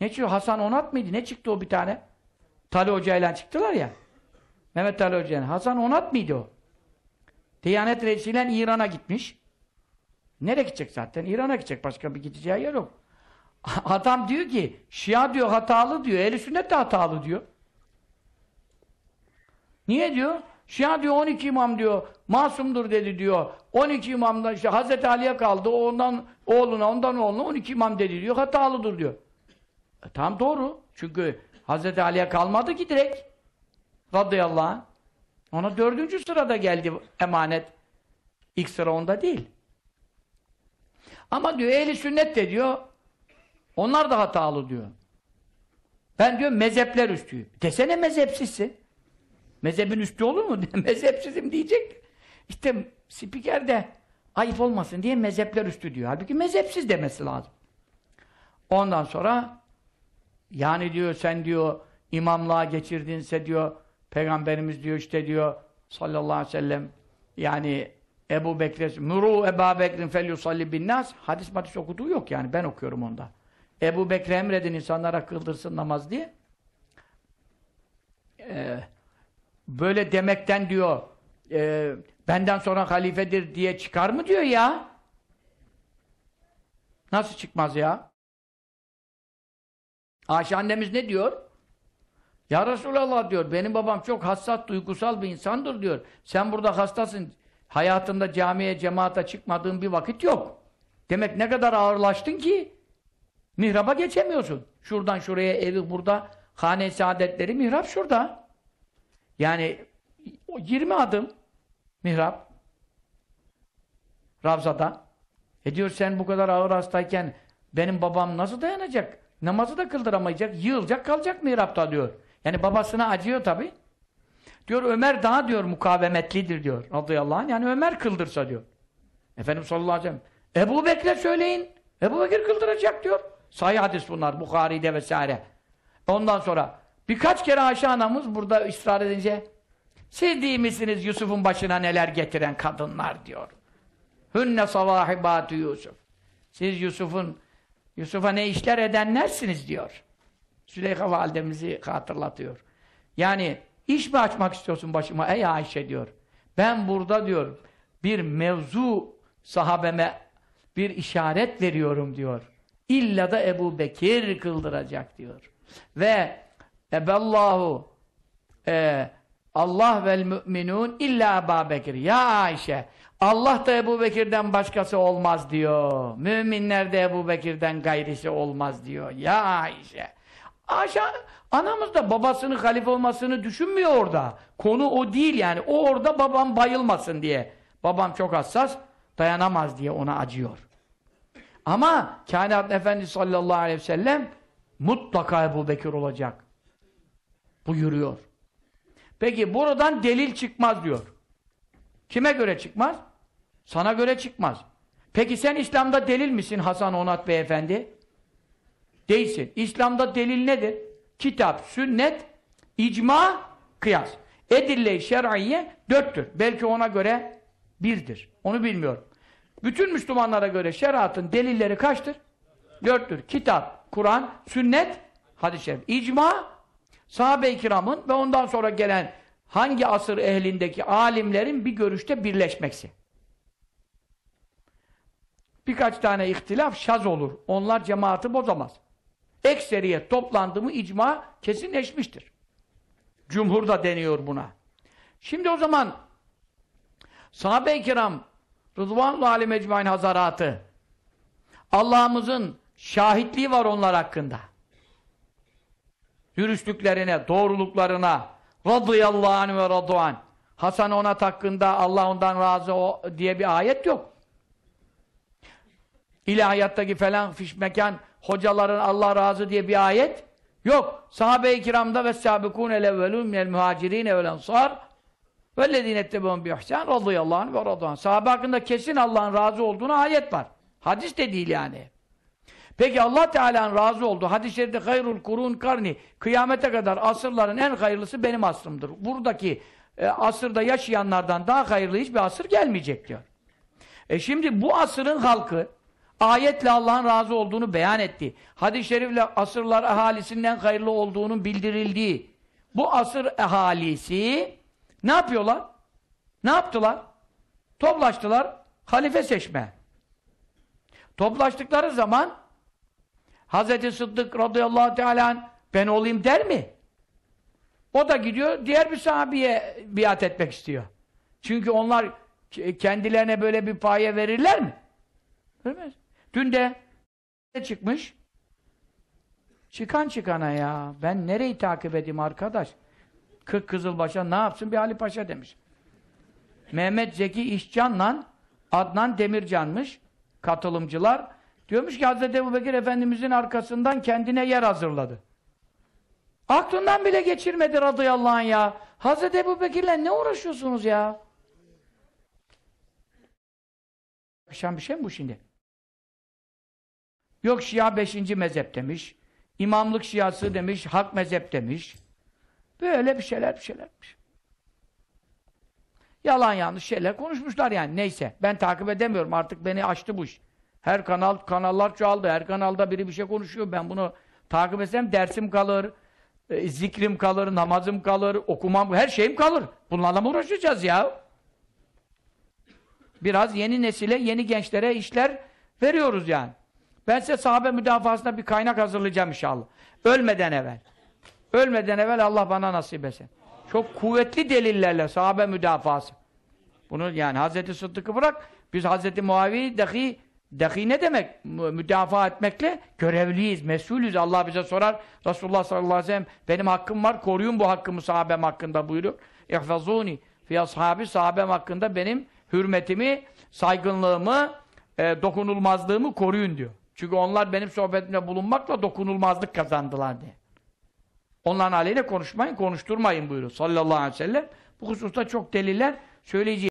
Ne çıktı? Hasan Onat mıydı? Ne çıktı o bir tane? Tali Hoca ile çıktılar ya. Mehmet Tali Hoca ile. Hasan Onat mıydı o? Diyanet reisiyle İran'a gitmiş. Nereye gidecek zaten? İran'a gidecek. Başka bir gideceği yer yok. Adam diyor ki, Şia diyor hatalı diyor, Ehl-i Sünnet de hatalı diyor. Niye diyor? Şia diyor 12 imam diyor, masumdur dedi diyor. 12 imamdan işte Hazreti Ali'ye kaldı, ondan oğluna, ondan oğluna 12 imam dedi diyor, hatalıdır diyor. E, tam doğru. Çünkü Hazreti Ali'ye kalmadı ki direkt. Radıyallahu anh. Ona dördüncü sırada geldi emanet. İlk sıra onda değil. Ama diyor ehli sünnet de diyor onlar da hatalı diyor. Ben diyor mezhepler üstüyüm. Desene mezhepsizsin. Mezhebin üstü olur mu? Mezhepsizim diyecek. İşte spiker de ayıp olmasın diye mezhepler üstü diyor. Halbuki mezhepsiz demesi lazım. Ondan sonra yani diyor sen diyor imamlığa geçirdinse diyor peygamberimiz diyor işte diyor sallallahu aleyhi ve sellem yani Ebu Bekir muru Ebu Bekir'in fel yusalli bin nas hadis matis okuduğu yok yani ben okuyorum onda. Ebu Bekir emredin insanlara kıldırsın namaz diye. Ee, böyle demekten diyor e, benden sonra halifedir diye çıkar mı diyor ya? Nasıl çıkmaz ya? Ayşe annemiz ne diyor? Ya Resulallah diyor, benim babam çok hassas, duygusal bir insandır diyor. Sen burada hastasın, hayatında camiye, cemaate çıkmadığın bir vakit yok. Demek ne kadar ağırlaştın ki mihraba geçemiyorsun. Şuradan şuraya evi burada, hane saadetleri mihrap şurada. Yani 20 adım mihrap. Ravzada. E diyor sen bu kadar ağır hastayken benim babam nasıl dayanacak? Namazı da kıldıramayacak, yığılacak kalacak mihrapta diyor. Yani babasına acıyor tabi. Diyor Ömer daha diyor mukavemetlidir diyor radıyallahu anh. Yani Ömer kıldırsa diyor. Efendim sallallahu aleyhi ve sellem. Ebu Bekir'e söyleyin. Ebu Bekir kıldıracak diyor. Sahih hadis bunlar Bukhari'de vesaire. Ondan sonra birkaç kere Ayşe anamız burada ısrar edince siz değil misiniz Yusuf'un başına neler getiren kadınlar diyor. Hünne savahibatü Yusuf. Siz Yusuf'un Yusuf'a ne işler edenlersiniz diyor. Süleyha validemizi hatırlatıyor. Yani iş mi açmak istiyorsun başıma ey Ayşe diyor. Ben burada diyor bir mevzu sahabeme bir işaret veriyorum diyor. İlla da Ebu Bekir kıldıracak diyor. Ve eballahu e, Allah vel müminun illa Aba Bekir. Ya Ayşe, Allah da Ebu Bekir'den başkası olmaz diyor. Müminler de Ebu Bekir'den gayrisi olmaz diyor. Ya Ayşe. Ayşe, anamız da babasının halife olmasını düşünmüyor orada. Konu o değil yani. O orada babam bayılmasın diye. Babam çok hassas, dayanamaz diye ona acıyor. Ama kainat efendisi sallallahu aleyhi ve sellem mutlaka Ebu Bekir olacak. Buyuruyor. Peki buradan delil çıkmaz diyor. Kime göre çıkmaz? Sana göre çıkmaz. Peki sen İslam'da delil misin Hasan Onat Beyefendi? Değilsin. İslam'da delil nedir? Kitap, sünnet, icma, kıyas. Edille-i şer'iyye dörttür. Belki ona göre birdir. Onu bilmiyorum. Bütün Müslümanlara göre şeriatın delilleri kaçtır? Dörttür. Kitap, Kur'an, sünnet, hadis-i şerif. İcma, sahabe-i kiramın ve ondan sonra gelen hangi asır ehlindeki alimlerin bir görüşte birleşmeksi. Birkaç tane ihtilaf şaz olur. Onlar cemaati bozamaz. Ekseriyet toplandı mı icma kesinleşmiştir. Cumhur da deniyor buna. Şimdi o zaman sahabe-i kiram Rıdvanullah alim Mecmain Hazaratı Allah'ımızın şahitliği var onlar hakkında dürüstlüklerine, doğruluklarına radıyallahu anh ve raduan Hasan ona hakkında Allah ondan razı o diye bir ayet yok. İlahiyattaki falan fiş mekan hocaların Allah razı diye bir ayet yok. Sahabe-i kiramda ve sabikun el evvelun minel muhacirin vel ensar vellezine ettebun bi ihsan radıyallahu anh ve raduan. Sahabe hakkında kesin Allah'ın razı olduğuna ayet var. Hadis de değil yani. Peki Allah Teala'nın razı oldu. Hadis-i şerifte hayrul kurun karni. Kıyamete kadar asırların en hayırlısı benim asrımdır. Buradaki e, asırda yaşayanlardan daha hayırlı hiçbir asır gelmeyecek diyor. E şimdi bu asırın halkı ayetle Allah'ın razı olduğunu beyan etti. Hadis-i şerifle asırlar ahalisinden hayırlı olduğunun bildirildiği bu asır ahalisi ne yapıyorlar? Ne yaptılar? Toplaştılar halife seçme. Toplaştıkları zaman Hazreti Sıddık radıyallahu teala ben olayım der mi? O da gidiyor diğer bir sahabiye biat etmek istiyor. Çünkü onlar kendilerine böyle bir paye verirler mi? Vermez. Dün de çıkmış. Çıkan çıkana ya. Ben nereyi takip edeyim arkadaş? Kırk Kızılbaş'a ne yapsın bir Ali Paşa demiş. Mehmet Zeki İşcan'la Adnan Demircan'mış katılımcılar. Diyormuş ki Hazreti Ebu Bekir Efendimizin arkasından kendine yer hazırladı. Aklından bile geçirmedi radıyallahu anh ya. Hazreti Ebu Bekir'le ne uğraşıyorsunuz ya? Akşam bir şey mi bu şimdi? Yok Şia beşinci mezhep demiş. İmamlık Şiası demiş. Hak mezhep demiş. Böyle bir şeyler bir şeylermiş. Şey. Yalan yanlış şeyler konuşmuşlar yani. Neyse. Ben takip edemiyorum. Artık beni açtı bu iş. Her kanal, kanallar çoğaldı. Her kanalda biri bir şey konuşuyor. Ben bunu takip etsem dersim kalır, e, zikrim kalır, namazım kalır, okumam, her şeyim kalır. Bunlarla mı uğraşacağız ya? Biraz yeni nesile, yeni gençlere işler veriyoruz yani. Ben size sahabe müdafasına bir kaynak hazırlayacağım inşallah. Ölmeden evvel. Ölmeden evvel Allah bana nasip etsin. Çok kuvvetli delillerle sahabe müdafası. Bunu yani Hazreti Sıddık'ı bırak, biz Hazreti Muavi'yi dahi Daki ne demek? Müdafaa etmekle görevliyiz, mesulüz. Allah bize sorar. Resulullah sallallahu aleyhi ve sellem benim hakkım var, koruyun bu hakkımı sahabem hakkında buyuruyor. İhfazuni fi ashabi sahabem hakkında benim hürmetimi, saygınlığımı, e, dokunulmazlığımı koruyun diyor. Çünkü onlar benim sohbetimle bulunmakla dokunulmazlık kazandılar diye. Onların aleyhine konuşmayın, konuşturmayın buyuruyor sallallahu aleyhi ve sellem. Bu hususta çok deliller söyleyeceğim.